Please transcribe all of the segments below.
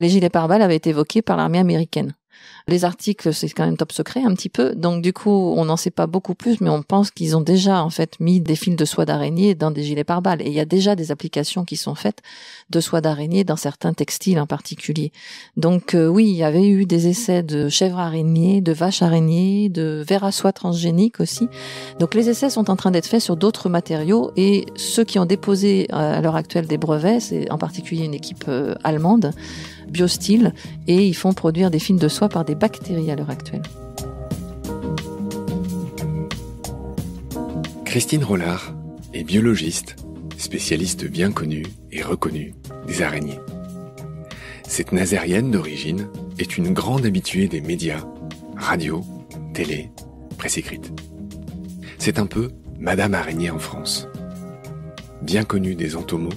Les gilets pare-balles avaient été évoqués par l'armée américaine. Les articles, c'est quand même top secret un petit peu, donc du coup, on n'en sait pas beaucoup plus, mais on pense qu'ils ont déjà en fait mis des fils de soie d'araignée dans des gilets pare-balles, et il y a déjà des applications qui sont faites de soie d'araignée dans certains textiles en particulier. Donc euh, oui, il y avait eu des essais de chèvres araignées, de vaches araignées, de vers à soie transgénique aussi. Donc les essais sont en train d'être faits sur d'autres matériaux, et ceux qui ont déposé euh, à l'heure actuelle des brevets, c'est en particulier une équipe euh, allemande biostyle et ils font produire des films de soie par des bactéries à l'heure actuelle. Christine Rollard est biologiste, spécialiste bien connue et reconnue des araignées. Cette nazérienne d'origine est une grande habituée des médias, radio, télé, presse écrite. C'est un peu Madame Araignée en France. Bien connue des entomos,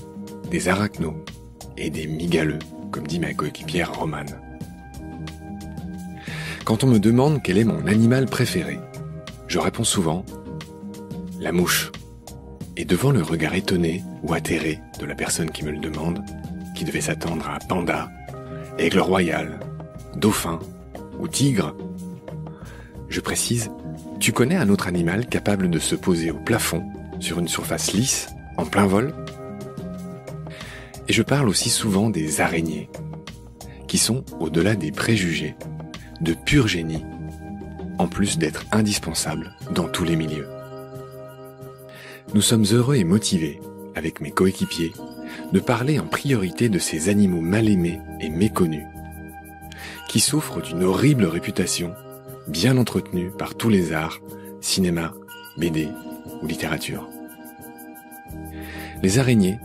des arachnos et des migaleux comme dit ma coéquipière Romane. Quand on me demande quel est mon animal préféré, je réponds souvent la mouche. Et devant le regard étonné ou atterré de la personne qui me le demande, qui devait s'attendre à panda, aigle royal, dauphin ou tigre, je précise, tu connais un autre animal capable de se poser au plafond sur une surface lisse, en plein vol et je parle aussi souvent des araignées, qui sont, au-delà des préjugés, de purs génies, en plus d'être indispensables dans tous les milieux. Nous sommes heureux et motivés, avec mes coéquipiers, de parler en priorité de ces animaux mal aimés et méconnus, qui souffrent d'une horrible réputation, bien entretenue par tous les arts, cinéma, BD ou littérature. Les araignées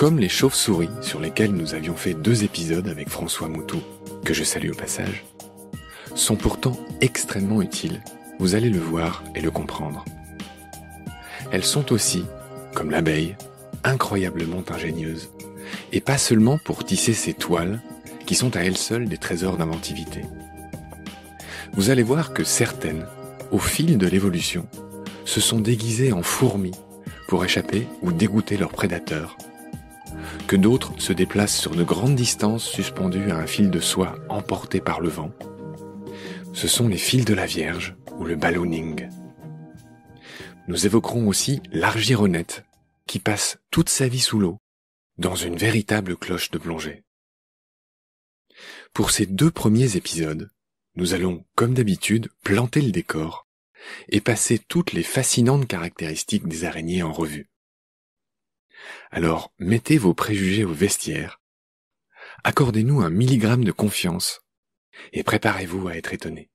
comme les chauves-souris sur lesquelles nous avions fait deux épisodes avec François Moutou, que je salue au passage, sont pourtant extrêmement utiles, vous allez le voir et le comprendre. Elles sont aussi, comme l'abeille, incroyablement ingénieuses, et pas seulement pour tisser ces toiles, qui sont à elles seules des trésors d'inventivité. Vous allez voir que certaines, au fil de l'évolution, se sont déguisées en fourmis pour échapper ou dégoûter leurs prédateurs, que d'autres se déplacent sur de grandes distances suspendues à un fil de soie emporté par le vent. Ce sont les fils de la Vierge ou le ballooning. Nous évoquerons aussi l'argironnette, qui passe toute sa vie sous l'eau, dans une véritable cloche de plongée. Pour ces deux premiers épisodes, nous allons, comme d'habitude, planter le décor et passer toutes les fascinantes caractéristiques des araignées en revue. Alors mettez vos préjugés au vestiaire, accordez-nous un milligramme de confiance, et préparez-vous à être étonné.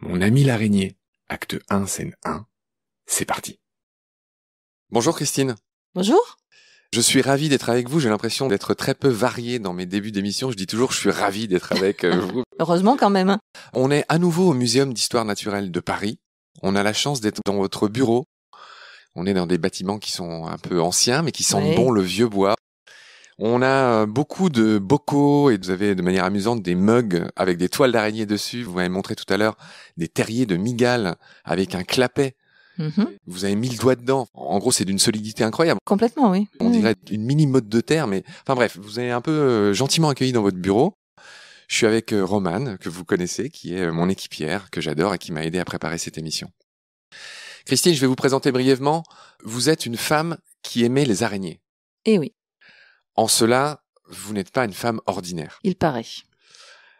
Mon ami l'araignée, acte 1, scène 1, c'est parti. Bonjour Christine. Bonjour. Je suis ravi d'être avec vous. J'ai l'impression d'être très peu varié dans mes débuts d'émission. Je dis toujours, je suis ravi d'être avec euh, vous. Heureusement quand même. On est à nouveau au Muséum d'histoire naturelle de Paris. On a la chance d'être dans votre bureau on est dans des bâtiments qui sont un peu anciens, mais qui sentent bon le vieux bois. On a euh, beaucoup de bocaux et vous avez de manière amusante des mugs avec des toiles d'araignée dessus. Vous m'avez montré tout à l'heure des terriers de migale avec un clapet. Mhm. Vous avez mis le doigt dedans. En gros, c'est d'une solidité incroyable. Complètement, oui. On dirait une mini mode de terre, mais enfin bref, vous avez un peu euh, gentiment accueilli dans votre bureau. Je suis avec euh, Roman, que vous connaissez, qui est mon équipière, que j'adore et qui m'a aidé à préparer cette émission. Christine, je vais vous présenter brièvement. Vous êtes une femme qui aimait les araignées. Eh oui. En cela, vous n'êtes pas une femme ordinaire. Il paraît.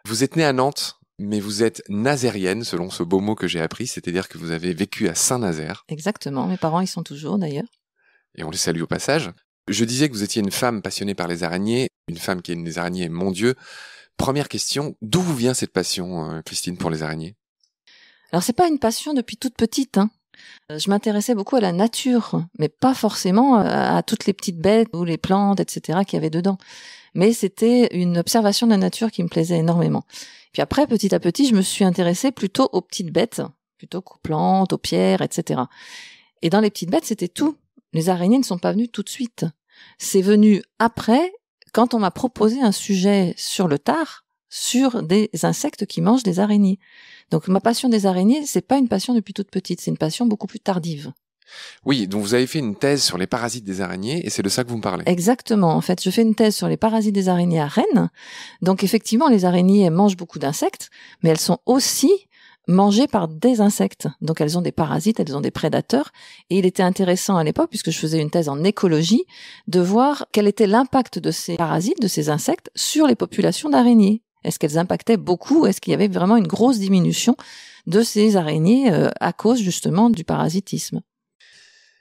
Vous êtes née à Nantes, mais vous êtes nazérienne, selon ce beau mot que j'ai appris, c'est-à-dire que vous avez vécu à Saint-Nazaire. Exactement, mes parents y sont toujours d'ailleurs. Et on les salue au passage. Je disais que vous étiez une femme passionnée par les araignées, une femme qui aime les araignées, mon Dieu. Première question, d'où vous vient cette passion, euh, Christine, pour les araignées Alors c'est pas une passion depuis toute petite, hein. Euh, je m'intéressais beaucoup à la nature, mais pas forcément euh, à toutes les petites bêtes ou les plantes, etc. qu'il y avait dedans. Mais c'était une observation de la nature qui me plaisait énormément. Puis après, petit à petit, je me suis intéressée plutôt aux petites bêtes, plutôt qu'aux plantes, aux pierres, etc. Et dans les petites bêtes, c'était tout. Les araignées ne sont pas venues tout de suite. C'est venu après, quand on m'a proposé un sujet sur le tard, sur des insectes qui mangent des araignées. Donc ma passion des araignées, c'est pas une passion depuis toute petite, c'est une passion beaucoup plus tardive. Oui, donc vous avez fait une thèse sur les parasites des araignées et c'est de ça que vous me parlez. Exactement. En fait, je fais une thèse sur les parasites des araignées à Rennes. Donc effectivement, les araignées mangent beaucoup d'insectes, mais elles sont aussi mangées par des insectes. Donc elles ont des parasites, elles ont des prédateurs. Et il était intéressant à l'époque, puisque je faisais une thèse en écologie, de voir quel était l'impact de ces parasites, de ces insectes, sur les populations d'araignées. Est-ce qu'elles impactaient beaucoup Est-ce qu'il y avait vraiment une grosse diminution de ces araignées euh, à cause justement du parasitisme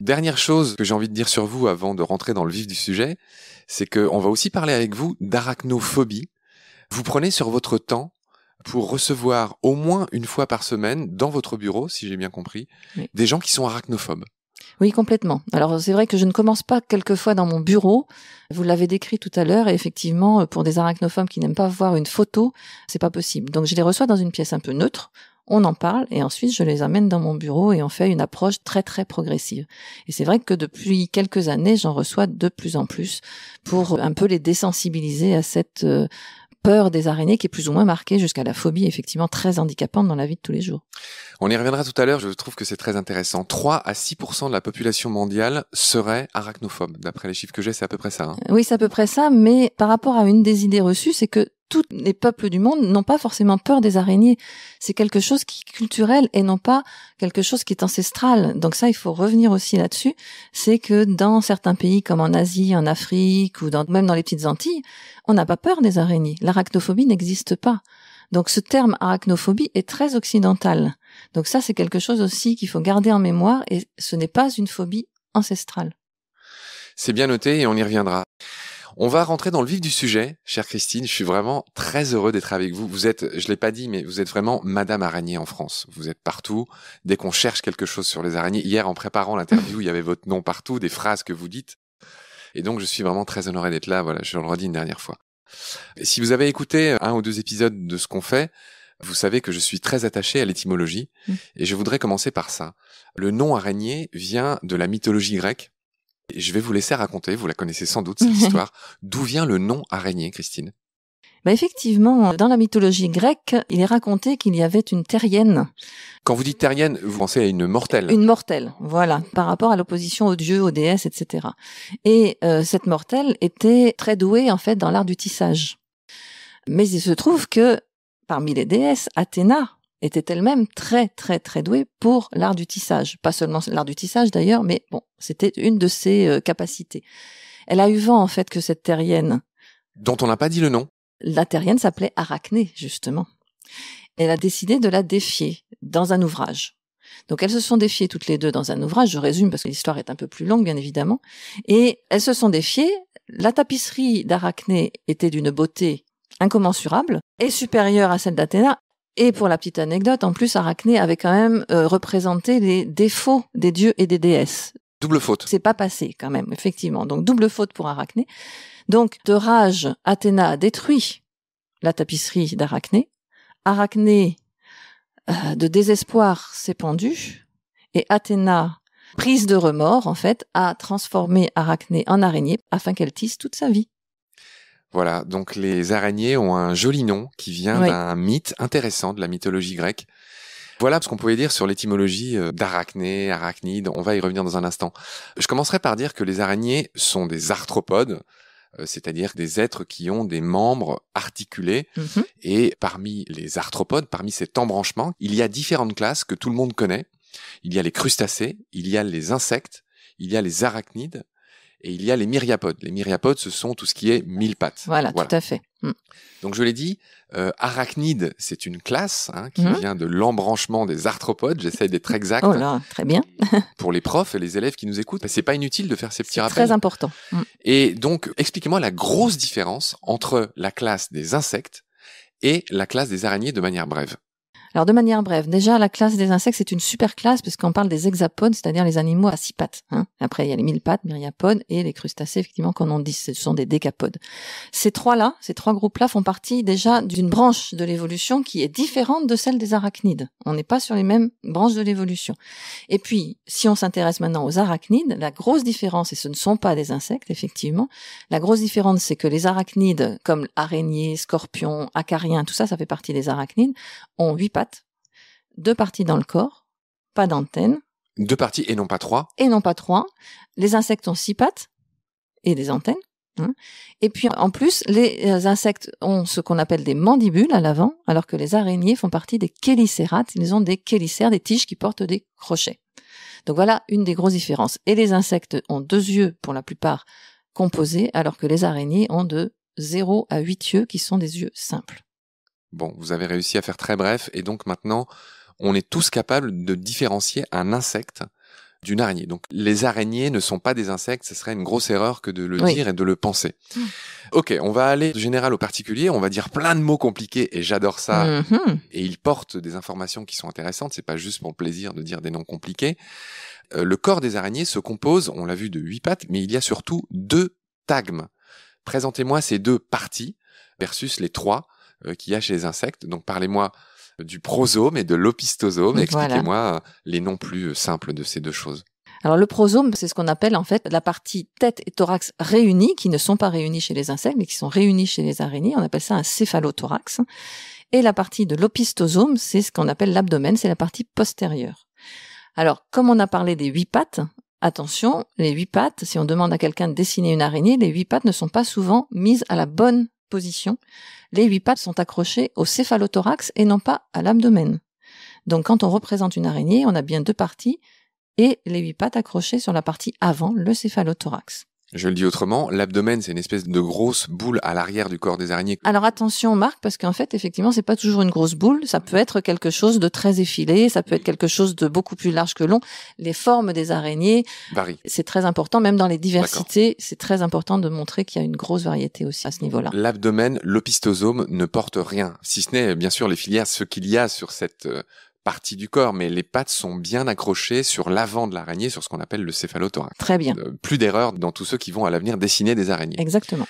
Dernière chose que j'ai envie de dire sur vous avant de rentrer dans le vif du sujet, c'est qu'on va aussi parler avec vous d'arachnophobie. Vous prenez sur votre temps pour recevoir au moins une fois par semaine dans votre bureau, si j'ai bien compris, des gens qui sont arachnophobes. Oui, complètement. Alors c'est vrai que je ne commence pas quelquefois dans mon bureau. Vous l'avez décrit tout à l'heure, et effectivement, euh, pour des arachnophobes qui n'aiment pas voir une photo, c'est pas possible. Donc je les reçois dans une pièce un peu neutre. On en parle et ensuite je les amène dans mon bureau et on fait une approche très très progressive. Et c'est vrai que depuis quelques années, j'en reçois de plus en plus pour euh, un peu les désensibiliser à cette euh, peur des araignées qui est plus ou moins marquée jusqu'à la phobie, effectivement très handicapante dans la vie de tous les jours. On y reviendra tout à l'heure, je trouve que c'est très intéressant. 3 à 6 de la population mondiale serait arachnophobe. D'après les chiffres que j'ai, c'est à peu près ça. Hein. Oui, c'est à peu près ça, mais par rapport à une des idées reçues, c'est que tous les peuples du monde n'ont pas forcément peur des araignées. C'est quelque chose qui est culturel et non pas quelque chose qui est ancestral. Donc ça, il faut revenir aussi là-dessus. C'est que dans certains pays comme en Asie, en Afrique ou même dans les petites Antilles, on n'a pas peur des araignées. L'arachnophobie n'existe pas. Donc ce terme arachnophobie est très occidental. Donc ça, c'est quelque chose aussi qu'il faut garder en mémoire et ce n'est pas une phobie ancestrale. C'est bien noté et on y reviendra. On va rentrer dans le vif du sujet, chère Christine. Je suis vraiment très heureux d'être avec vous. Vous êtes, je l'ai pas dit, mais vous êtes vraiment Madame Araignée en France. Vous êtes partout. Dès qu'on cherche quelque chose sur les araignées, hier en préparant l'interview, il y avait votre nom partout, des phrases que vous dites. Et donc, je suis vraiment très honoré d'être là. Voilà, je le redis une dernière fois. si vous avez écouté un ou deux épisodes de ce qu'on fait, vous savez que je suis très attaché à l'étymologie mm. et je voudrais commencer par ça. Le nom araignée vient de la mythologie grecque je vais vous laisser raconter, vous la connaissez sans doute cette histoire, d'où vient le nom araignée, Christine bah effectivement, dans la mythologie grecque, il est raconté qu'il y avait une terrienne. Quand vous dites terrienne, vous pensez à une mortelle. Une mortelle, voilà, par rapport à l'opposition aux dieux, aux déesses, etc. Et euh, cette mortelle était très douée en fait dans l'art du tissage. Mais il se trouve que parmi les déesses, Athéna était elle-même très très très douée pour l'art du tissage. Pas seulement l'art du tissage d'ailleurs, mais bon, c'était une de ses euh, capacités. Elle a eu vent en fait que cette terrienne... Dont on n'a pas dit le nom. La terrienne s'appelait Arachné, justement. Elle a décidé de la défier dans un ouvrage. Donc elles se sont défiées toutes les deux dans un ouvrage, je résume parce que l'histoire est un peu plus longue bien évidemment, et elles se sont défiées, la tapisserie d'Arachné était d'une beauté incommensurable et supérieure à celle d'Athéna et pour la petite anecdote, en plus, Arachné avait quand même euh, représenté les défauts des dieux et des déesses. Double faute. C'est pas passé quand même, effectivement. Donc double faute pour Arachné. Donc de rage, Athéna a détruit la tapisserie d'Arachné. Arachné, euh, de désespoir, s'est pendu. Et Athéna, prise de remords en fait, a transformé Arachné en araignée afin qu'elle tisse toute sa vie. Voilà, donc les araignées ont un joli nom qui vient d'un mythe intéressant de la mythologie grecque. Voilà ce qu'on pouvait dire sur l'étymologie euh, d'arachné, arachnide, on va y revenir dans un instant. Je commencerai par dire que les araignées sont des arthropodes, euh, c'est-à-dire des êtres qui ont des membres articulés. Mhm. Et parmi les arthropodes, parmi cet embranchement, il y a différentes classes que tout le monde connaît. Il y a les crustacés, il y a les insectes, il y a les arachnides, et il y a les myriapodes. Les myriapodes, ce sont tout ce qui est mille pattes. Voilà, tout à fait. Mm. Donc je l'ai dit, euh, arachnide, c'est une classe hein, qui mm-hmm. vient de l'embranchement des arthropodes. J'essaie d'être exact. oh là, très bien. pour les profs et les élèves qui nous écoutent, c'est pas inutile de faire ces petits rappels. Très important. Mm. Et donc, expliquez-moi la grosse différence entre la classe des insectes et la classe des araignées de manière brève. Alors de manière brève, déjà la classe des insectes c'est une super classe parce qu'on parle des hexapodes, c'est-à-dire les animaux à six pattes. Hein. Après il y a les mille pattes, myriapodes et les crustacés effectivement qu'on en dit, ce sont des décapodes. Ces trois-là, ces trois groupes-là font partie déjà d'une branche de l'évolution qui est différente de celle des arachnides. On n'est pas sur les mêmes branches de l'évolution. Et puis si on s'intéresse maintenant aux arachnides, la grosse différence et ce ne sont pas des insectes effectivement, la grosse différence c'est que les arachnides comme araignées, scorpions, acariens, tout ça, ça fait partie des arachnides, ont huit pattes deux parties dans le corps, pas d'antenne. Deux parties et non pas trois. Et non pas trois. Les insectes ont six pattes et des antennes. Hein. Et puis en plus, les insectes ont ce qu'on appelle des mandibules à l'avant, alors que les araignées font partie des chélicérates. Ils ont des chélicères, des tiges qui portent des crochets. Donc voilà une des grosses différences. Et les insectes ont deux yeux pour la plupart composés, alors que les araignées ont de zéro à huit yeux qui sont des yeux simples. Bon, vous avez réussi à faire très bref et donc maintenant, on est tous capables de différencier un insecte d'une araignée. Donc les araignées ne sont pas des insectes, ce serait une grosse erreur que de le dire et de le penser. Hmm. Ok, on va aller du général au particulier, on va dire plein de mots compliqués et j'adore ça. Mhm. Et ils portent des informations qui sont intéressantes, c'est pas juste mon plaisir de dire des noms compliqués. Euh, le corps des araignées se compose, on l'a vu, de huit pattes, mais il y a surtout deux tagmes. Présentez-moi ces deux parties versus les trois euh, qu'il y a chez les insectes. Donc parlez-moi du prosome et de l'opistosome. Expliquez-moi euh, les noms plus euh, simples de ces deux choses. Alors le prosome, c'est ce qu'on appelle en fait la partie tête et thorax réunis, qui ne sont pas réunis chez les insectes, mais qui sont réunis chez les araignées. On appelle ça un céphalothorax. Et la partie de l'opistosome, c'est ce qu'on appelle l'abdomen, c'est la partie postérieure. Alors, comme on a parlé des huit pattes, attention, les huit pattes, si on demande à quelqu'un de dessiner une araignée, les huit pattes ne sont pas souvent mises à la bonne position, les huit pattes sont accrochées au céphalothorax et non pas à l'abdomen. Donc quand on représente une araignée, on a bien deux parties et les huit pattes accrochées sur la partie avant, le céphalothorax. Je le dis autrement, l'abdomen, c'est une espèce de grosse boule à l'arrière du corps des araignées. Alors attention, Marc, parce qu'en fait, effectivement, c'est pas toujours une grosse boule. Ça peut être quelque chose de très effilé, ça peut être quelque chose de beaucoup plus large que long. Les formes des araignées C'est très important, même dans les diversités, c'est très important de montrer qu'il y a une grosse variété aussi à ce niveau-là. L'abdomen, l'opistosome ne porte rien, si ce n'est bien sûr les filières, ce qu'il y a sur cette euh, partie du corps, mais les pattes sont bien accrochées sur l'avant de l'araignée, sur ce qu'on appelle le céphalothorax. Très bien. Euh, plus d'erreurs dans tous ceux qui vont à l'avenir dessiner des araignées. Exactement.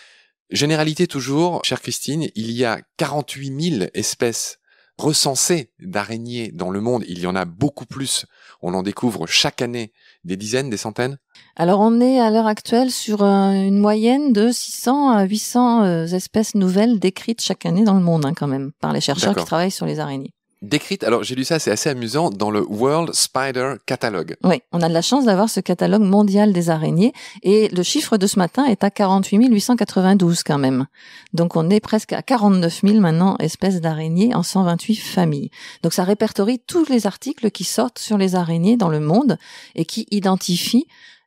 Généralité toujours, chère Christine, il y a 48 000 espèces recensées d'araignées dans le monde. Il y en a beaucoup plus. On en découvre chaque année des dizaines, des centaines. Alors on est à l'heure actuelle sur euh, une moyenne de 600 à 800 euh, espèces nouvelles décrites chaque année dans le monde hein, quand même par les chercheurs qui travaillent sur les araignées décrite, alors j'ai lu ça, c'est assez amusant, dans le World Spider Catalogue. Oui, on a de la chance d'avoir ce catalogue mondial des araignées et le chiffre de ce matin est à 48 892 quand même. Donc on est presque à 49 000 maintenant espèces d'araignées en 128 familles. Donc ça répertorie tous les articles qui sortent sur les araignées dans le monde et qui identifient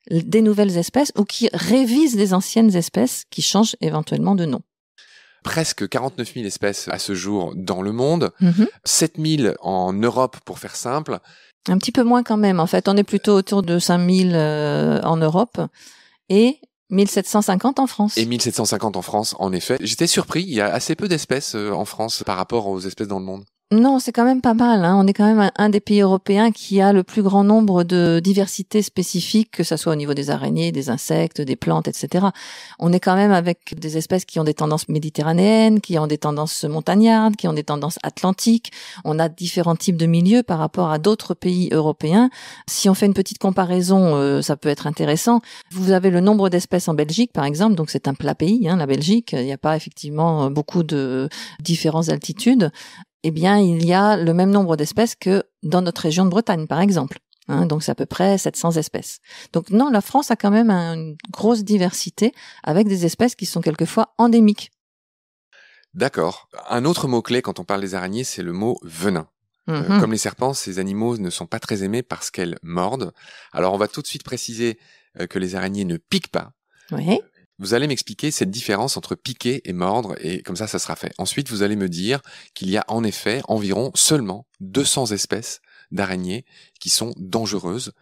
des nouvelles espèces ou qui révisent des anciennes espèces qui changent éventuellement de nom presque 49 000 espèces à ce jour dans le monde, 7 mhm. 000 en Europe pour faire simple. Un petit peu moins quand même, en fait. On est plutôt autour de 5 000 euh, en Europe. Et 1750 en France. Et 1750 en France, en effet. J'étais surpris, il y a assez peu d'espèces euh, en France par rapport aux espèces dans le monde. Non, c'est quand même pas mal. Hein. On est quand même un, des pays européens qui a le plus grand nombre de diversités spécifiques, que ce soit au niveau des araignées, des insectes, des plantes, etc. On est quand même avec des espèces qui ont des tendances méditerranéennes, qui ont des tendances montagnardes, qui ont des tendances atlantiques. On a différents types de milieux par rapport à d'autres pays européens. Si on fait une petite comparaison, euh, ça peut être intéressant. Vous avez le nombre d'espèces en Belgique, par exemple, donc c'est un plat pays, hein, la Belgique. Il n'y a pas effectivement beaucoup de différentes altitudes eh bien, il y a le même nombre d'espèces que dans notre région de Bretagne, par exemple. Hein, donc c'est à peu près 700 espèces. Donc non, la France a quand même une grosse diversité avec des espèces qui sont quelquefois endémiques. D'accord. Un autre mot-clé quand on parle des araignées, c'est le mot venin. Euh, mm-hmm. comme les serpents, ces animaux ne sont pas très aimés parce qu'elles mordent. Alors on va tout de suite préciser euh, que les araignées ne piquent pas. Oui. Vous allez m'expliquer cette différence entre piquer et mordre, et comme ça, ça sera fait. Ensuite, vous allez me dire qu'il y a en effet environ seulement 200 espèces d'araignées qui sont dangereuses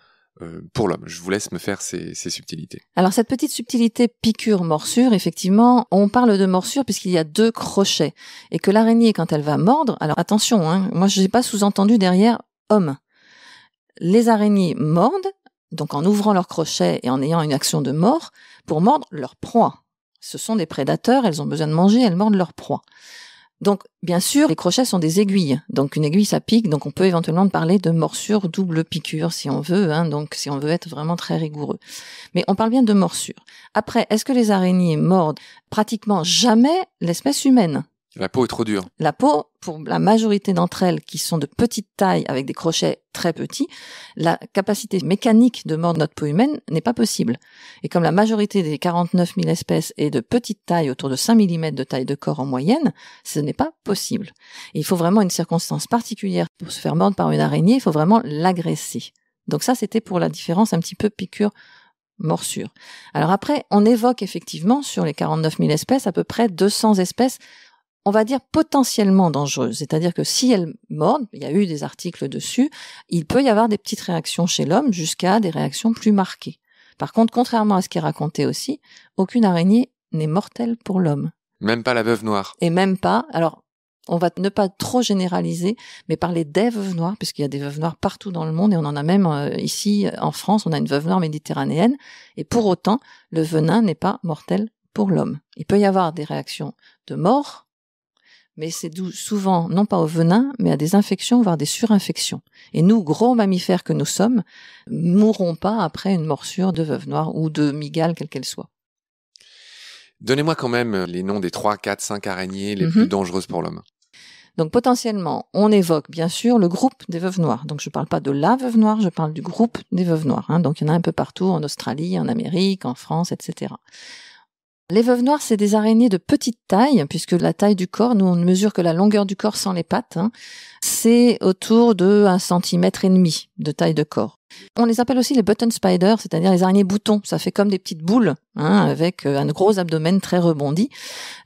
euh, pour l'homme. Je vous laisse me faire ces, subtilités. Alors cette petite subtilité piqûre-morsure, effectivement, on parle de morsure puisqu'il y a deux crochets et que l'araignée, quand elle va mordre, alors attention, hein, moi je n'ai pas sous-entendu derrière homme. Les araignées mordent, donc en ouvrant leurs crochets et en ayant une action de mort, pour mordre leur proie. Ce sont des prédateurs, elles ont besoin de manger, elles mordent leur proie. Donc, bien sûr, les crochets sont des aiguilles. Donc, une aiguille, ça pique. Donc, on peut éventuellement parler de morsure, double piqûre, si on veut. Hein, donc, si on veut être vraiment très rigoureux. Mais on parle bien de morsure. Après, est-ce que les araignées mordent pratiquement jamais l'espèce humaine la peau est trop dure. La peau, pour la majorité d'entre elles qui sont de petite taille avec des crochets très petits, la capacité mécanique de mordre notre peau humaine n'est pas possible. Et comme la majorité des 49 000 espèces est de petite taille, autour de 5 mm de taille de corps en moyenne, ce n'est pas possible. il faut vraiment une circonstance particulière pour se faire mordre par une araignée, il faut vraiment l'agresser. Donc ça, c'était pour la différence un petit peu piqûre morsure. Alors après, on évoque effectivement sur les 49 000 espèces à peu près 200 espèces on va dire potentiellement dangereuse. C'est-à-dire que si elle mord, il y a eu des articles dessus, il peut y avoir des petites réactions chez l'homme jusqu'à des réactions plus marquées. Par contre, contrairement à ce qui est raconté aussi, aucune araignée n'est mortelle pour l'homme. Même pas la veuve noire. Et même pas. Alors, on va ne pas trop généraliser, mais parler des veuves noires, puisqu'il y a des veuves noires partout dans le monde, et on en a même euh, ici en France, on a une veuve noire méditerranéenne, et pour autant, le venin n'est pas mortel pour l'homme. Il peut y avoir des réactions de mort, mais c'est souvent non pas au venin, mais à des infections, voire des surinfections. Et nous, gros mammifères que nous sommes, mourrons pas après une morsure de veuve noire ou de migale, quelle qu'elle soit. Donnez-moi quand même euh, les noms des 3, 4, 5 araignées les mhm. plus dangereuses pour l'homme. Donc potentiellement, on évoque bien sûr le groupe des veuves noires. Donc je ne parle pas de la veuve noire, je parle du groupe des veuves noires. Hein. Donc il y en a un peu partout, en Australie, en Amérique, en France, etc. Les veuves noires, c'est des araignées de petite taille, puisque la taille du corps, nous on ne mesure que la longueur du corps sans les pattes, hein. c'est autour de un centimètre et demi de taille de corps. On les appelle aussi les button spiders, c'est-à-dire les araignées boutons. Ça fait comme des petites boules, hein, avec euh, un gros abdomen très rebondi,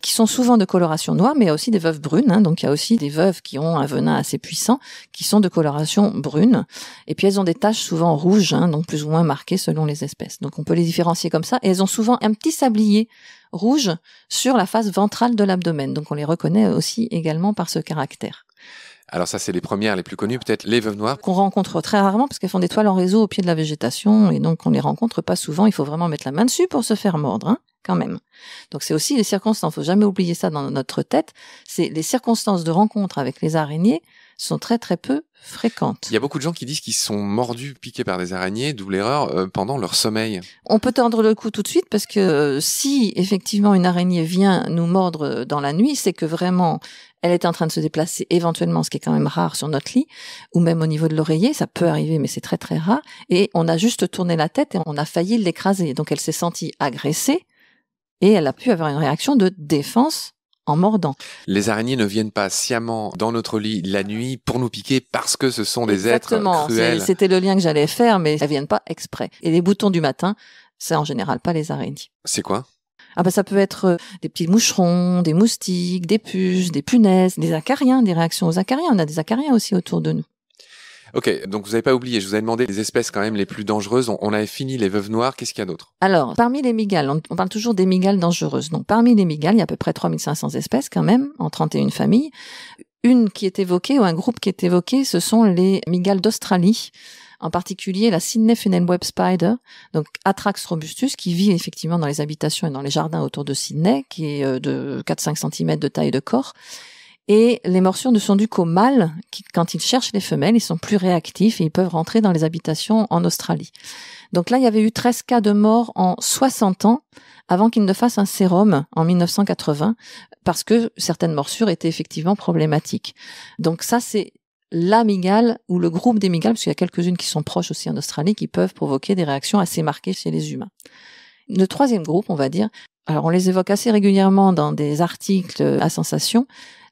qui sont souvent de coloration noire, mais il y a aussi des veuves brunes. Hein. donc il y a aussi des veuves qui ont un venin assez puissant, qui sont de coloration brune. Et puis elles ont des taches souvent rouges, hein, donc plus ou moins marquées selon les espèces. Donc on peut les différencier comme ça. Et elles ont souvent un petit sablier rouge sur la face ventrale de l'abdomen. Donc on les reconnaît aussi également par ce caractère. Alors ça, c'est les premières, les plus connues, peut-être les veuves noires. Qu'on rencontre très rarement parce qu'elles font des toiles en réseau au pied de la végétation et donc on les rencontre pas souvent. Il faut vraiment mettre la main dessus pour se faire mordre, hein, quand même. Donc c'est aussi les circonstances. Faut jamais oublier ça dans notre tête. C'est les circonstances de rencontre avec les araignées sont très très peu fréquentes. Il y a beaucoup de gens qui disent qu'ils sont mordus, piqués par des araignées, d'où l'erreur, euh, pendant leur sommeil. On peut tendre le coup tout de suite parce que euh, si effectivement une araignée vient nous mordre euh, dans la nuit, c'est que vraiment elle est en train de se déplacer éventuellement, ce qui est quand même rare sur notre lit, ou même au niveau de l'oreiller, ça peut arriver, mais c'est très très rare. Et on a juste tourné la tête et on a failli l'écraser. Donc elle s'est sentie agressée et elle a pu avoir une réaction de défense mordant. Les araignées ne viennent pas sciemment dans notre lit la nuit pour nous piquer parce que ce sont des êtres cruels. C'était le lien que j'allais faire, mais elles viennent pas exprès. Et les boutons du matin, c'est en général pas les araignées. C'est quoi ah bah ça peut être euh, des petits moucherons, des moustiques, des puces, des punaises, des acariens, des réactions aux acariens. On a des acariens aussi autour de nous. Ok, donc vous n'avez pas oublié, je vous avais demandé les espèces quand même les plus dangereuses. On, avait fini les veuves noires, qu'est-ce qu'il y a d'autre Alors, parmi les migales, on, parle toujours des migales dangereuses. Donc parmi les migales, il y a à peu près 3500 espèces quand même, en 31 familles. Une qui est évoquée, ou un groupe qui est évoqué, ce sont les migales d'Australie en particulier la Sydney Funnel Web Spider, donc Atrax robustus, qui vit effectivement dans les habitations et dans les jardins autour de Sydney, qui est euh, de 4-5 cm de taille de corps, et les morsures ne sont dues qu'aux mâles qui, quand ils cherchent les femelles, ils sont plus réactifs et ils peuvent rentrer dans les habitations en Australie. Donc là, il y avait eu 13 cas de mort en 60 ans avant qu'ils ne fassent un sérum en 1980 parce que certaines morsures étaient effectivement problématiques. Donc ça, c'est la ou le groupe des migales, parce qu'il y a quelques-unes qui sont proches aussi en Australie, qui peuvent provoquer des réactions assez marquées chez les humains. Le troisième groupe, on va dire, alors on les évoque assez régulièrement dans des articles à sensation,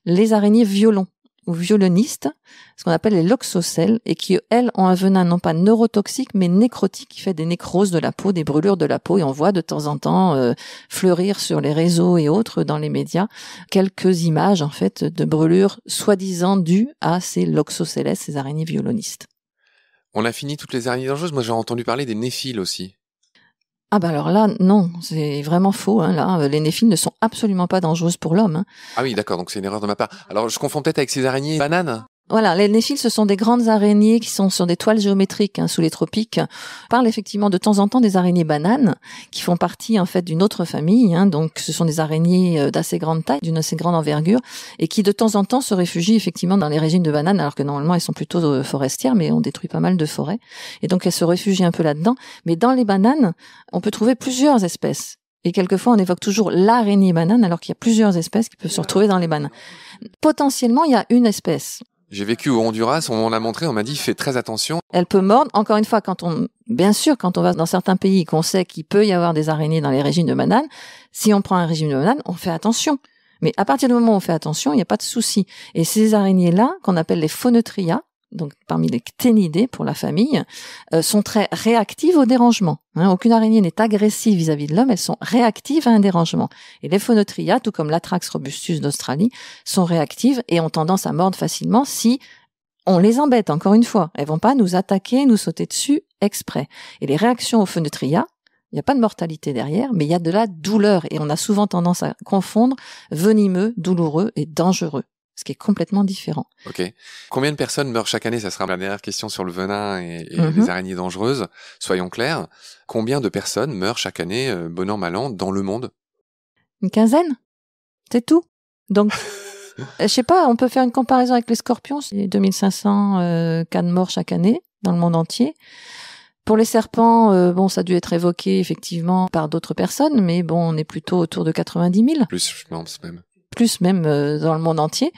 les araignées violons ou violonistes, ce qu'on appelle les loxocelles, et qui, elles, ont un venin non pas neurotoxique, mais nécrotique, qui fait des nécroses de la peau, des brûlures de la peau, et on voit de temps en temps euh, fleurir sur les réseaux et autres dans les médias quelques images, en fait, de brûlures soi-disant dues à ces loxocèles, ces araignées violonistes. On a fini toutes les araignées dangereuses. Moi, j'ai entendu parler des néphiles aussi. Ah bah alors là, non, c'est vraiment faux. Hein, là, euh, les néphines ne sont absolument pas dangereuses pour l'homme. Hein. Ah oui, d'accord, donc c'est une erreur de ma part. Alors je confonds peut-être avec ces araignées bananes voilà, les néphiles, ce sont des grandes araignées qui sont sur des toiles géométriques hein, sous les tropiques. On parle effectivement de temps en temps des araignées bananes, qui font partie en fait d'une autre famille. Hein. donc, ce sont des araignées euh, d'assez grande taille, d'une assez grande envergure, et qui de temps en temps se réfugient effectivement dans les régimes de bananes, alors que normalement elles sont plutôt euh, forestières, mais on détruit pas mal de forêts. Et donc, elles se réfugient un peu là-dedans. Mais dans les bananes, on peut trouver plusieurs espèces. Et quelquefois, on évoque toujours l'araignée banane, alors qu'il y a plusieurs espèces qui peuvent se retrouver dans les bananes. Potentiellement, il y a une espèce. J'ai vécu au Honduras, on l'a montré, on m'a dit fais très attention. Elle peut mordre. Encore une fois, quand on, bien sûr, quand on va dans certains pays, qu'on sait qu'il peut y avoir des araignées dans les régimes de bananes, si on prend un régime de bananes, on fait attention. Mais à partir du moment où on fait attention, il n'y a pas de souci. Et ces araignées-là, qu'on appelle les phonotrias, donc parmi les cténidés pour la famille, euh, sont très réactives au dérangement. Hein. aucune araignée n'est agressive vis-à-vis de l'homme, elles sont réactives à un dérangement. Et les phonotria, tout comme l'Atrax robustus d'Australie, sont réactives et ont tendance à mordre facilement si on les embête, encore une fois. Elles vont pas nous attaquer, nous sauter dessus exprès. Et les réactions aux phonotria, il n'y a pas de mortalité derrière, mais il y a de la douleur. Et on a souvent tendance à confondre venimeux, douloureux et dangereux ce qui est complètement différent. Ok. Combien de personnes meurent chaque année Ça sera la dernière question sur le venin et, les mhm. araignées dangereuses. Soyons clairs, combien de personnes meurent chaque année, euh, bon an, mal an, dans le monde Une quinzaine. C'est tout. Donc, euh, je sais pas, on peut faire une comparaison avec les scorpions, c'est 2500 euh, cas de mort chaque année dans le monde entier. Pour les serpents, bon, ça a dû être évoqué effectivement par d'autres personnes, mais bon, on est plutôt autour de 90 000. Plus, je pense même plus même euh, dans le monde entier.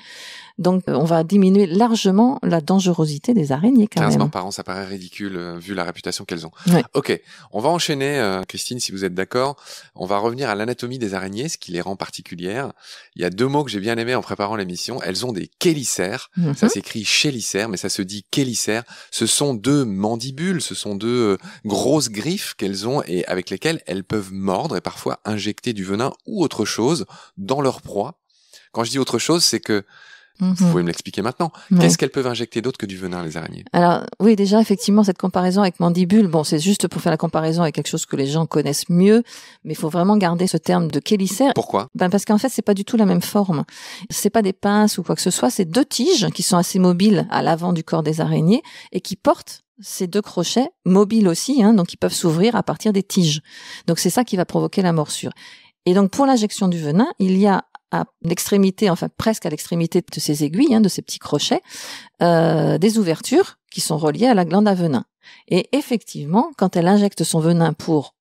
Donc, euh, on va diminuer largement la dangerosité des araignées quand 15 même. morts ça paraît ridicule euh, vu la réputation qu'elles ont. Ok, on va enchaîner, Christine, si vous êtes d'accord. On va revenir à l'anatomie des araignées, ce qui les rend particulières. Il y a deux mots que j'ai bien aimés en préparant l'émission. Elles ont des chélicères. Mhm. Ça s'écrit chélicères, mais ça se dit chélicères. Ce sont deux mandibules, ce sont deux grosses griffes qu'elles ont et avec lesquelles elles peuvent mordre et parfois injecter du venin ou autre chose dans leur proie. Quand je dis autre chose, c'est que mhm. Vous pouvez me l'expliquer maintenant. Qu'est-ce qu'elles peuvent injecter d'autre que du venin, les araignées Alors, oui, déjà, effectivement, cette comparaison avec mandibule, bon, c'est juste pour faire la comparaison avec quelque chose que les gens connaissent mieux, mais il faut vraiment garder ce terme de chélicère. Pourquoi ben Parce qu'en fait, c'est pas du tout la même forme. C'est pas des pinces ou quoi que ce soit, c'est deux tiges qui sont assez mobiles à l'avant du corps des araignées et qui portent ces deux crochets mobiles aussi, hein, donc ils peuvent s'ouvrir à partir des tiges. Donc c'est ça qui va provoquer la morsure. Et donc pour l'injection du venin, il y a à l'extrémité, enfin presque à l'extrémité de ces aiguilles, hein, de ces petits crochets, euh, des ouvertures qui sont reliées à la glande à venin. Et effectivement, quand elle injecte son venin pour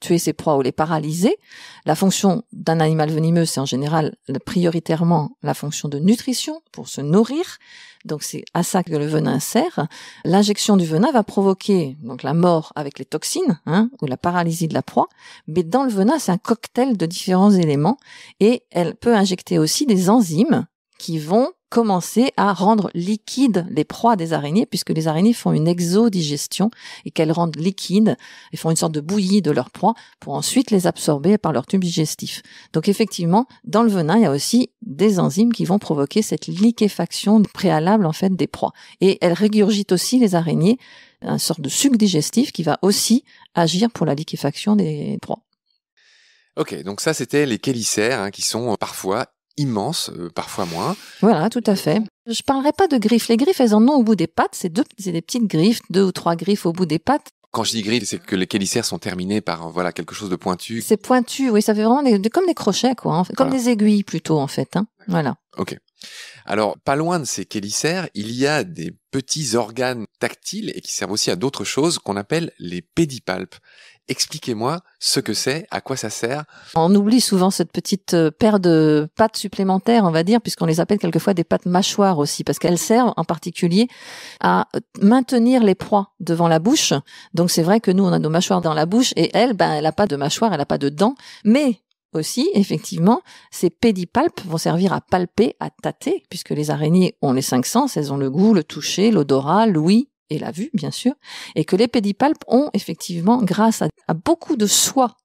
tuer ses proies ou les paralyser. La fonction d'un animal venimeux, c'est en général euh, prioritairement la fonction de nutrition pour se nourrir. Donc c'est à ça que le venin sert. L'injection du venin va provoquer donc la mort avec les toxines hein, ou la paralysie de la proie. Mais dans le venin, c'est un cocktail de différents éléments et elle peut injecter aussi des enzymes qui vont commencer à rendre liquides les proies des araignées, puisque les araignées font une exodigestion et qu'elles rendent liquide, et font une sorte de bouillie de leurs proies pour ensuite les absorber par leur tube digestif. Donc effectivement, dans le venin, il y a aussi des enzymes qui vont provoquer cette liquéfaction préalable en fait des proies. Et elles régurgitent aussi les araignées, un sorte de suc digestif qui va aussi agir pour la liquéfaction des proies. Ok, donc ça c'était les chélicères hein, qui sont euh, parfois immense, euh, parfois moins. Voilà, tout à fait. Je parlerai pas de griffes. Les griffes, elles en ont au bout des pattes. C'est deux, des petites griffes, deux ou trois griffes au bout des pattes. Quand je dis griffes, c'est que les calicères sont terminés par euh, voilà quelque chose de pointu. C'est pointu, oui, ça fait vraiment comme des crochets, quoi, comme des aiguilles plutôt, en fait. Hein. Voilà. Ok. Alors, pas loin de ces chélicères, il y a des petits organes tactiles et qui servent aussi à d'autres choses qu'on appelle les pédipalpes. Expliquez-moi ce que c'est, à quoi ça sert. On oublie souvent cette petite euh, paire de pattes supplémentaires, on va dire, puisqu'on les appelle quelquefois des pattes mâchoires aussi, parce qu'elles servent en particulier à euh, maintenir les proies devant la bouche. Donc c'est vrai que nous, on a nos mâchoires dans la bouche, et elle, ben, elle n'a pas de mâchoire, elle n'a pas de dents, mais aussi, effectivement, ces pédipalpes vont servir à palper, à tâter, puisque les araignées ont les cinq sens, elles ont le goût, le toucher, l'odorat, l'ouïe et la vue, bien sûr, et que les pédipalpes ont effectivement, grâce à, beaucoup de soie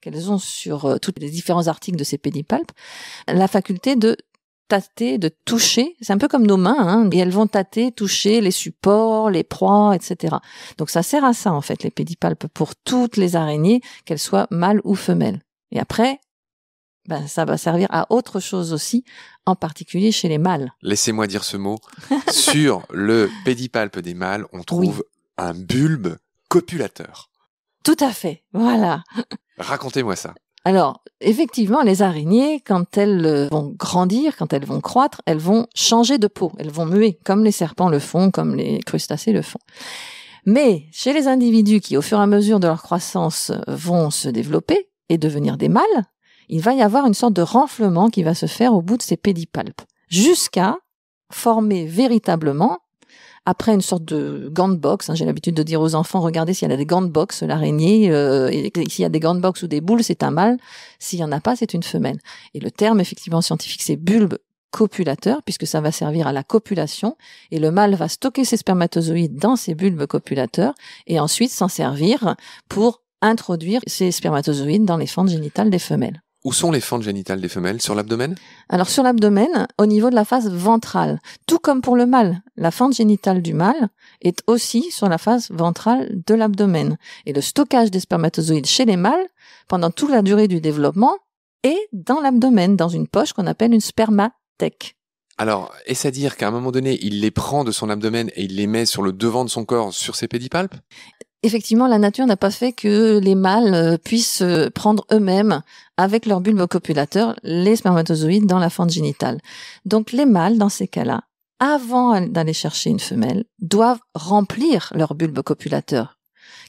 qu'elles ont sur euh, tous les différents articles de ces pédipalpes, la faculté de tâter, de toucher. C'est un peu comme nos mains, hein, et elles vont tâter, toucher les supports, les proies, etc. Donc ça sert à ça, en fait, les pédipalpes, pour toutes les araignées, qu'elles soient mâles ou femelles. Et après, ben, ça va servir à autre chose aussi, en particulier chez les mâles. Laissez-moi dire ce mot. Sur le pédipalpe des mâles, on trouve un bulbe copulateur. Tout à fait, voilà. Racontez-moi ça. Alors, effectivement, les araignées, quand elles euh, vont grandir, quand elles vont croître, elles vont changer de peau, elles vont muer, comme les serpents le font, comme les crustacés le font. Mais chez les individus qui, au fur et à mesure de leur croissance, vont se développer et devenir des mâles, il va y avoir une sorte de renflement qui va se faire au bout de ces pédipalpes, jusqu'à former véritablement, après une sorte de gant box, hein, j'ai l'habitude de dire aux enfants, regardez s'il y a des de box, l'araignée, euh, s'il y a des de boxe ou des boules, c'est un mâle, s'il y en a pas, c'est une femelle. Et le terme effectivement scientifique, c'est bulbe copulateur, puisque ça va servir à la copulation, et le mâle va stocker ses spermatozoïdes dans ses bulbes copulateurs, et ensuite s'en servir pour introduire ses spermatozoïdes dans les fentes génitales des femelles. Où sont les fentes génitales des femelles Sur l'abdomen Alors sur l'abdomen, au niveau de la face ventrale. Tout comme pour le mâle, la fente génitale du mâle est aussi sur la face ventrale de l'abdomen. Et le stockage des spermatozoïdes chez les mâles, pendant toute la durée du développement, est dans l'abdomen, dans une poche qu'on appelle une spermatèque Alors, est-ce à dire qu'à un moment donné, il les prend de son abdomen et il les met sur le devant de son corps, sur ses pédipalpes effectivement, la nature n'a pas fait que les mâles euh, puissent euh, prendre eux-mêmes, avec leur bulbe copulateur, les spermatozoïdes dans la fente génitale. Donc les mâles, dans ces cas-là, avant d'aller chercher une femelle, doivent remplir leur bulbe copulateur,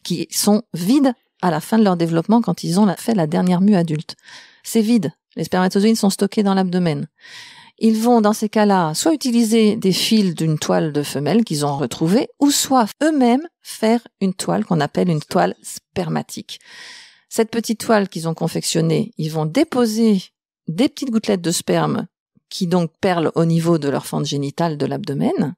qui sont vides à la fin de leur développement quand ils ont fait la dernière mue adulte. C'est vide. Les spermatozoïdes sont stockés dans l'abdomen ils vont dans ces cas-là soit utiliser des fils d'une toile de femelle qu'ils ont retrouvée, ou soit eux-mêmes faire une toile qu'on appelle une toile spermatique. Cette petite toile qu'ils ont confectionnée, ils vont déposer des petites gouttelettes de sperme qui donc perlent au niveau de leur fente génitale de l'abdomen,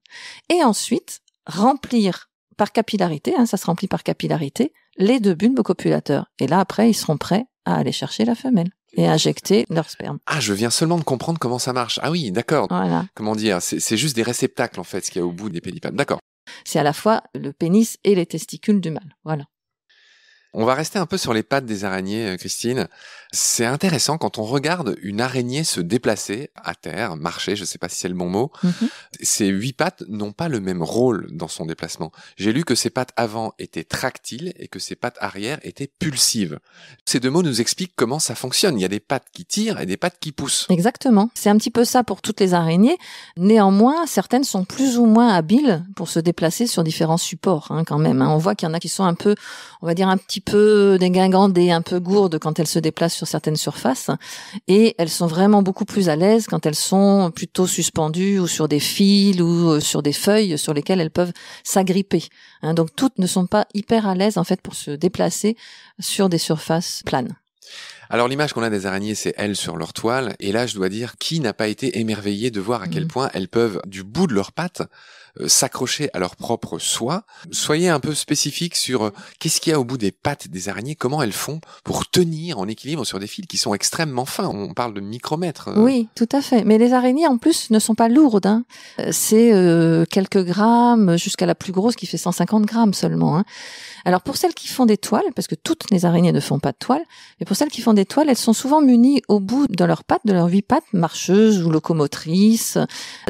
et ensuite remplir par capillarité, hein, ça se remplit par capillarité, les deux bulbes copulateurs. Et là, après, ils seront prêts à aller chercher la femelle et injecter leur sperme. Ah, je viens seulement de comprendre comment ça marche. Ah oui, d'accord. Comment dire C'est juste des réceptacles, en fait, ce qu'il y a au bout des pédipalpes. D'accord. C'est à la fois le pénis et les testicules du mâle. Voilà. On va rester un peu sur les pattes des araignées, euh, Christine. C'est intéressant quand on regarde une araignée se déplacer à terre, marcher, je ne sais pas si c'est le bon mot. Mmh ces huit pattes n'ont pas le même rôle dans son déplacement. J'ai lu que ses pattes avant étaient tractiles et que ses pattes arrière étaient pulsives. Ces deux mots nous expliquent comment ça fonctionne. Il y a des pattes qui tirent et des pattes qui poussent. Exactement. C'est un petit peu ça pour toutes les araignées. Néanmoins, certaines sont plus ou moins habiles pour se déplacer sur différents supports hein, quand même. Hein. On voit qu'il y en a qui sont un peu, on va dire un petit peu et un peu gourdes quand elles se déplacent sur certaines surfaces et elles sont vraiment beaucoup plus à l'aise quand elles sont plutôt suspendues ou sur des fils ou euh, sur des feuilles sur lesquelles elles peuvent s'agripper. Hein. donc toutes ne sont pas hyper à l'aise en fait pour se déplacer sur des surfaces planes. Alors l'image qu'on a des araignées, c'est elles sur leur toile. Et là, je dois dire, qui n'a pas été émerveillé de voir à quel mmh. point elles peuvent, du bout de leurs pattes, euh, s'accrocher à leur propre soie. Soyez un peu spécifique sur euh, qu'est-ce qu'il y a au bout des pattes des araignées, comment elles font pour tenir en équilibre sur des fils qui sont extrêmement fins. On parle de micromètres. Euh. Oui, tout à fait. Mais les araignées, en plus, ne sont pas lourdes. Hein. C'est quelques grammes jusqu'à la plus grosse qui fait 150 grammes seulement. Hein. Alors pour celles qui font des toiles, parce que toutes les araignées ne font pas de toiles, mais pour celles qui font des toiles, elles sont souvent munies au bout de leurs pattes, de leurs huit pattes, marcheuses ou locomotrices,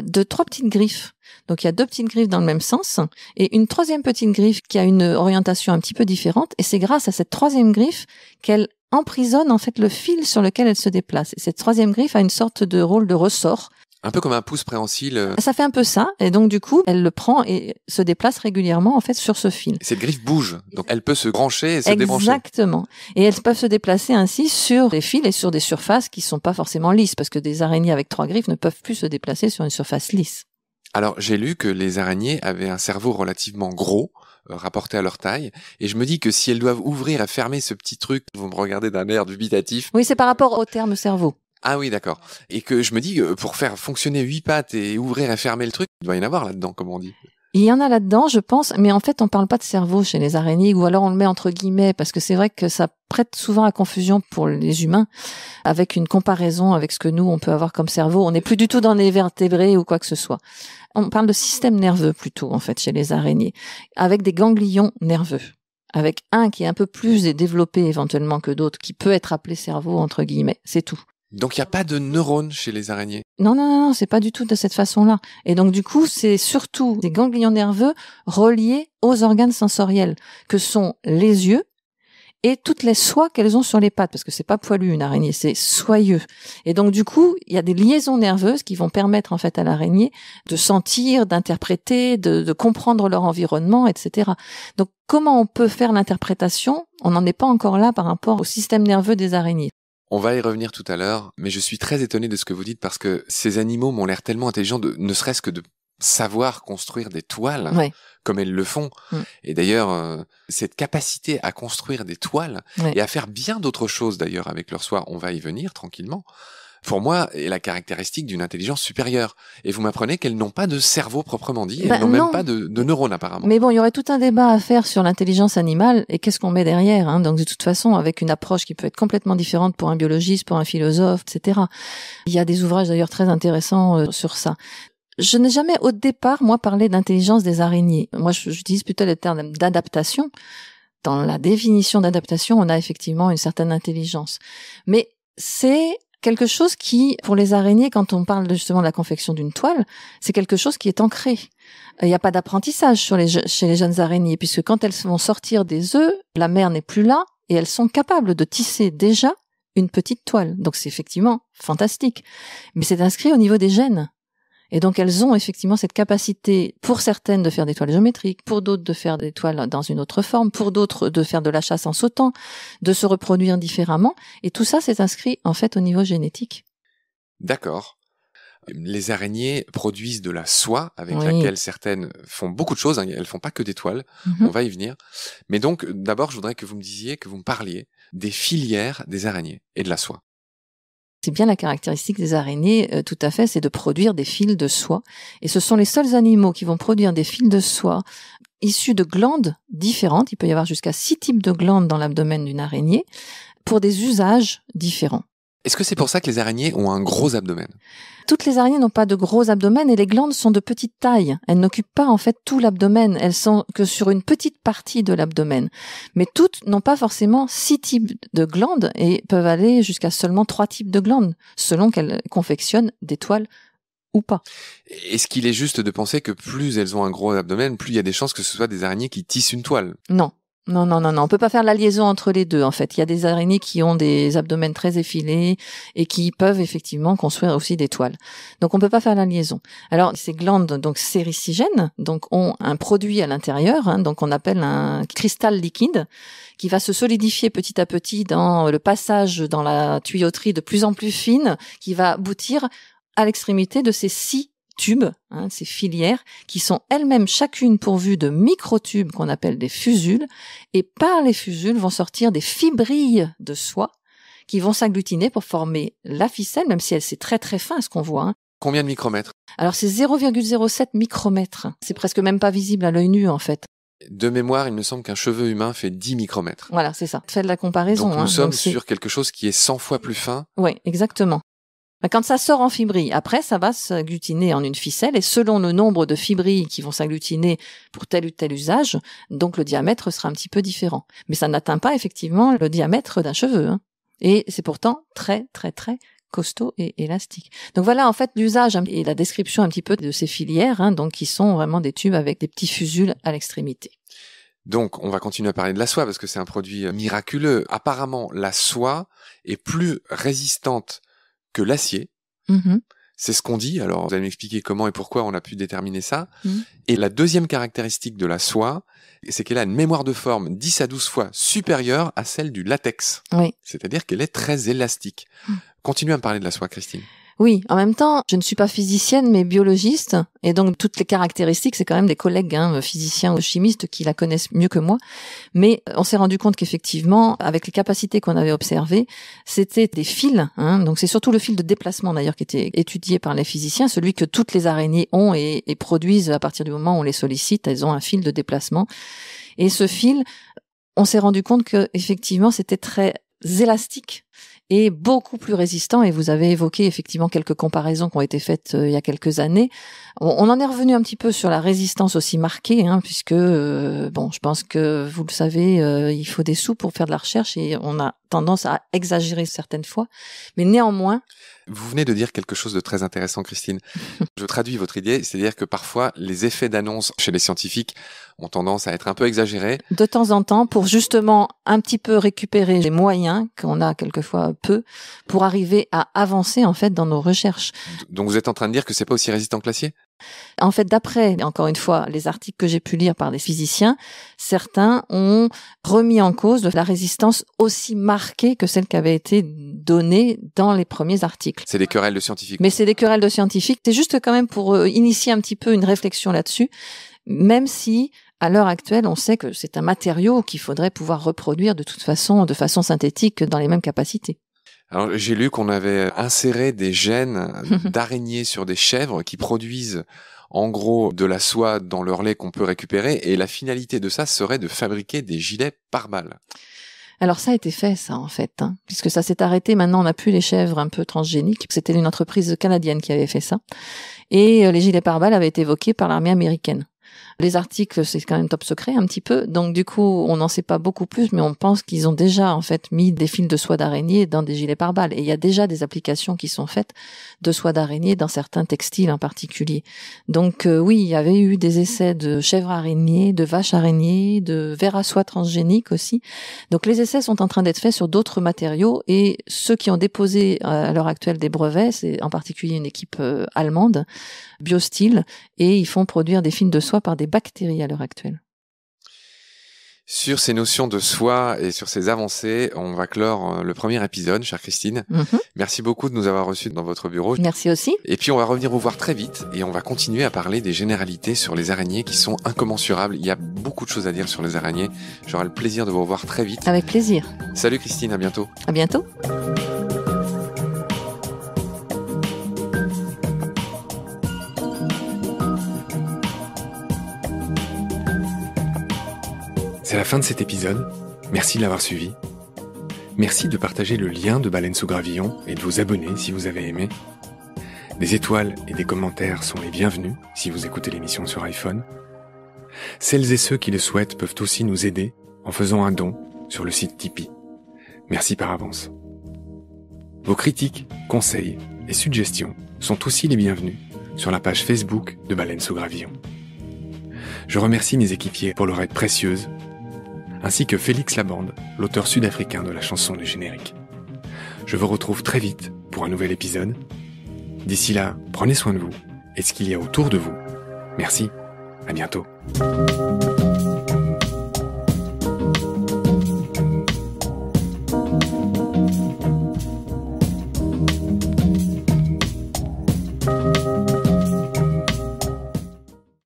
de trois petites griffes donc il y a deux petites griffes dans le même sens et une troisième petite griffe qui a une orientation un petit peu différente et c'est grâce à cette troisième griffe qu'elle emprisonne en fait le fil sur lequel elle se déplace. Et cette troisième griffe a une sorte de rôle de ressort. Un peu comme un pouce préhensile. Euh. Ça fait un peu ça, et donc du coup, elle le prend et se déplace régulièrement en fait sur ce fil. Cette griffe bouge, donc elle peut se brancher et se débrancher. Exactement. Et elles peuvent se déplacer ainsi sur des fils et sur des surfaces qui ne sont pas forcément lisses, parce que des araignées avec trois griffes ne peuvent plus se déplacer sur une surface lisse. Alors j'ai lu que les araignées avaient un cerveau relativement gros, euh, rapporté à leur taille, et je me dis que si elles doivent ouvrir et fermer ce petit truc, vous me regardez d'un air dubitatif. Oui, c'est par rapport au terme cerveau. Ah oui, d'accord. Et que je me dis que pour faire fonctionner huit pattes et ouvrir et fermer le truc, il doit y en avoir là-dedans, comme on dit. Il y en a là-dedans, je pense, mais en fait, on parle pas de cerveau chez les araignées, ou alors on le met entre guillemets, parce que c'est vrai que ça prête souvent à confusion pour les humains, avec une comparaison avec ce que nous, on peut avoir comme cerveau. On n'est plus du tout dans les vertébrés ou quoi que ce soit. On parle de système nerveux plutôt, en fait, chez les araignées, avec des ganglions nerveux avec un qui est un peu plus développé éventuellement que d'autres, qui peut être appelé cerveau, entre guillemets, c'est tout. Donc il n'y a pas de neurones chez les araignées. Non, non, non, non c'est pas du tout de cette façon-là. Et donc du coup, c'est surtout des ganglions nerveux reliés aux organes sensoriels, que sont les yeux et toutes les soies qu'elles ont sur les pattes, parce que c'est pas poilu une araignée, c'est soyeux. Et donc du coup, il y a des liaisons nerveuses qui vont permettre en fait à l'araignée de sentir, d'interpréter, de, de comprendre leur environnement, etc. Donc comment on peut faire l'interprétation On n'en est pas encore là par rapport au système nerveux des araignées. On va y revenir tout à l'heure, mais je suis très étonné de ce que vous dites parce que ces animaux m'ont l'air tellement intelligents, de, ne serait-ce que de savoir construire des toiles comme elles le font. Mm. Et d'ailleurs, euh, cette capacité à construire des toiles et à faire bien d'autres choses d'ailleurs avec leur soir, on va y venir tranquillement pour moi, est la caractéristique d'une intelligence supérieure. Et vous m'apprenez qu'elles n'ont pas de cerveau proprement dit, elles bah n'ont même pas de, neurones apparemment. Mais bon, il y aurait tout un débat à faire sur l'intelligence animale et qu'est-ce qu'on met derrière. Hein. Donc de toute façon, avec une approche qui peut être complètement différente pour un biologiste, pour un philosophe, etc. Il y a des ouvrages d'ailleurs très intéressants euh, sur ça. Je n'ai jamais au départ, moi, parlé d'intelligence des araignées. Moi, j'utilise plutôt le terme d'adaptation. Dans la définition d'adaptation, on a effectivement une certaine intelligence. Mais c'est quelque chose qui, pour les araignées, quand on parle justement de la confection d'une toile, c'est quelque chose qui est ancré. Il n'y a pas d'apprentissage chez les jeunes araignées, puisque quand elles vont sortir des œufs, la mère n'est plus là, et elles sont capables de tisser déjà une petite toile. Donc c'est effectivement fantastique. Mais c'est inscrit au niveau des gènes. Et donc elles ont effectivement cette capacité, pour certaines, de faire des toiles géométriques, pour d'autres de faire des toiles dans une autre forme, pour d'autres de faire de la chasse en sautant, de se reproduire différemment. Et tout ça, c'est inscrit en fait au niveau génétique. D'accord. Les araignées produisent de la soie avec laquelle certaines font beaucoup de choses. Hein. Elles font pas que des toiles. Mhm. On va y venir. Mais donc, d'abord, je voudrais que vous me disiez, que vous me parliez des filières des araignées et de la soie. C'est bien la caractéristique des araignées, euh, tout à fait, c'est de produire des fils de soie. Et ce sont les seuls animaux qui vont produire des fils de soie issus de glandes différentes. Il peut y avoir jusqu'à six types de glandes dans l'abdomen d'une araignée pour des usages différents. Est-ce que c'est pour ça que les araignées ont un gros abdomen Toutes les araignées n'ont pas de gros abdomen et les glandes sont de petite taille. Elles n'occupent pas en fait tout l'abdomen, elles sont que sur une petite partie de l'abdomen. Mais toutes n'ont pas forcément six types de glandes et peuvent aller jusqu'à seulement trois types de glandes selon qu'elles confectionnent des toiles ou pas. Est-ce qu'il est juste de penser que plus elles ont un gros abdomen, plus il y a des chances que ce soit des araignées qui tissent une toile Non, non, non, non, non. On peut pas faire la liaison entre les deux, en fait. Il y a des araignées qui ont des abdomens très effilés et qui peuvent effectivement construire aussi des toiles. Donc, on peut pas faire la liaison. Alors, ces glandes, donc, séricigènes, donc, ont un produit à l'intérieur, hein, donc, on appelle un cristal liquide qui va se solidifier petit à petit dans le passage dans la tuyauterie de plus en plus fine qui va aboutir à l'extrémité de ces six tubes, hein, ces filières, qui sont elles-mêmes chacune pourvues de microtubes qu'on appelle des fusules, et par les fusules vont sortir des fibrilles de soie qui vont s'agglutiner pour former la ficelle, même si elle c'est très très fin ce qu'on voit. Hein. Combien de micromètres Alors c'est 0,07 micromètres. C'est presque même pas visible à l'œil nu en fait. De mémoire, il me semble qu'un cheveu humain fait 10 micromètres. Voilà, c'est ça. Faites la comparaison. Donc nous hein. sommes sur quelque chose qui est 100 fois plus fin. Oui, exactement. Bah, quand ça sort en fibrille, après, ça va s'agglutiner en une ficelle et selon le nombre de fibrilles qui vont s'agglutiner pour tel ou tel usage, donc le diamètre sera un petit peu différent. Mais ça n'atteint pas effectivement le diamètre d'un cheveu. Hein. Et c'est pourtant très, très, très costaud et élastique. Donc voilà en fait l'usage et la description un petit peu de ces filières, hein, donc qui sont vraiment des tubes avec des petits fusules à l'extrémité. Donc, on va continuer à parler de la soie parce que c'est un produit miraculeux. Apparemment, la soie est plus résistante que l'acier. Mm-hmm. C'est ce qu'on dit. Alors, vous allez m'expliquer comment et pourquoi on a pu déterminer ça. Mm. Et la deuxième caractéristique de la soie, c'est qu'elle a une mémoire de forme 10 à 12 fois supérieure à celle du latex. C'est-à-dire qu'elle est très élastique. Mm. Continuez à me parler de la soie, Christine. Oui, en même temps, je ne suis pas physicienne, mais biologiste, et donc toutes les caractéristiques, c'est quand même des collègues hein, physiciens ou chimistes qui la connaissent mieux que moi. Mais euh, on s'est rendu compte qu'effectivement, avec les capacités qu'on avait observées, c'était des fils. Hein. donc c'est surtout le fil de déplacement d'ailleurs qui était étudié par les physiciens, celui que toutes les araignées ont et, produisent à partir du moment où on les sollicite. Elles ont un fil de déplacement, et ce fil, on s'est rendu compte que effectivement, c'était très élastique et beaucoup plus résistant. Et vous avez évoqué effectivement quelques comparaisons qui ont été faites euh, il y a quelques années. On, en est revenu un petit peu sur la résistance aussi marquée, hein, puisque euh, bon, je pense que vous le savez, euh, il faut des sous pour faire de la recherche et on a tendance à exagérer certaines fois, mais néanmoins. Vous venez de dire quelque chose de très intéressant, Christine. Je traduis votre idée, c'est-à-dire que parfois les effets d'annonce chez les scientifiques ont tendance à être un peu exagérés. De temps en temps, pour justement un petit peu récupérer les moyens qu'on a quelquefois peu, pour arriver à avancer en fait dans nos recherches. Donc vous êtes en train de dire que c'est pas aussi résistant que l'acier en fait, d'après, encore une fois, les articles que j'ai pu lire par des physiciens, certains ont remis en cause la résistance aussi marquée que celle qui avait été donnée dans les premiers articles. C'est des querelles de scientifiques. Mais c'est des querelles de scientifiques. C'est juste quand même pour euh, initier un petit peu une réflexion là-dessus, même si à l'heure actuelle, on sait que c'est un matériau qu'il faudrait pouvoir reproduire de toute façon, de façon synthétique, dans les mêmes capacités. Alors, j'ai lu qu'on avait euh, inséré des gènes d'araignées sur des chèvres qui produisent en gros de la soie dans leur lait qu'on peut récupérer et la finalité de ça serait de fabriquer des gilets par balles. Alors ça a été fait, ça en fait, hein, puisque ça s'est arrêté. Maintenant, on n'a plus les chèvres un peu transgéniques. C'était une entreprise canadienne qui avait fait ça, et euh, les gilets pare-balles avaient été évoqués par l'armée américaine. Les articles, c'est quand même top secret un petit peu. Donc du coup, on n'en sait pas beaucoup plus, mais on pense qu'ils ont déjà en fait mis des fils de soie d'araignée dans des gilets pare-balles. Et il y a déjà des applications qui sont faites de soie d'araignée dans certains textiles en particulier. Donc euh, oui, il y avait eu des essais de chèvres araignées, de vaches araignées, de vers à soie transgénique aussi. Donc les essais sont en train d'être faits sur d'autres matériaux et ceux qui ont déposé euh, à l'heure actuelle des brevets, c'est en particulier une équipe euh, allemande, biostyle et ils font produire des fils de soie par des bactéries à l'heure actuelle. Sur ces notions de soie et sur ces avancées, on va clore euh, le premier épisode, chère Christine. Mhm. Merci beaucoup de nous avoir reçus dans votre bureau. Merci aussi. Et puis on va revenir vous voir très vite et on va continuer à parler des généralités sur les araignées qui sont incommensurables. Il y a beaucoup de choses à dire sur les araignées. J'aurai le plaisir de vous revoir très vite. Avec plaisir. Salut Christine, à bientôt. À bientôt. À la fin de cet épisode. Merci de l'avoir suivi. Merci de partager le lien de Baleine sous Gravillon et de vous abonner si vous avez aimé. Des étoiles et des commentaires sont les bienvenus si vous écoutez l'émission sur iPhone. Celles et ceux qui le souhaitent peuvent aussi nous aider en faisant un don sur le site Tipeee. Merci par avance. Vos critiques, conseils et suggestions sont aussi les bienvenus sur la page Facebook de Baleine sous Gravillon. Je remercie mes équipiers pour leur aide précieuse ainsi que Félix Labande, l'auteur sud-africain de la chanson du générique. Je vous retrouve très vite pour un nouvel épisode. D'ici là, prenez soin de vous et ce qu'il y a autour de vous. Merci, à bientôt.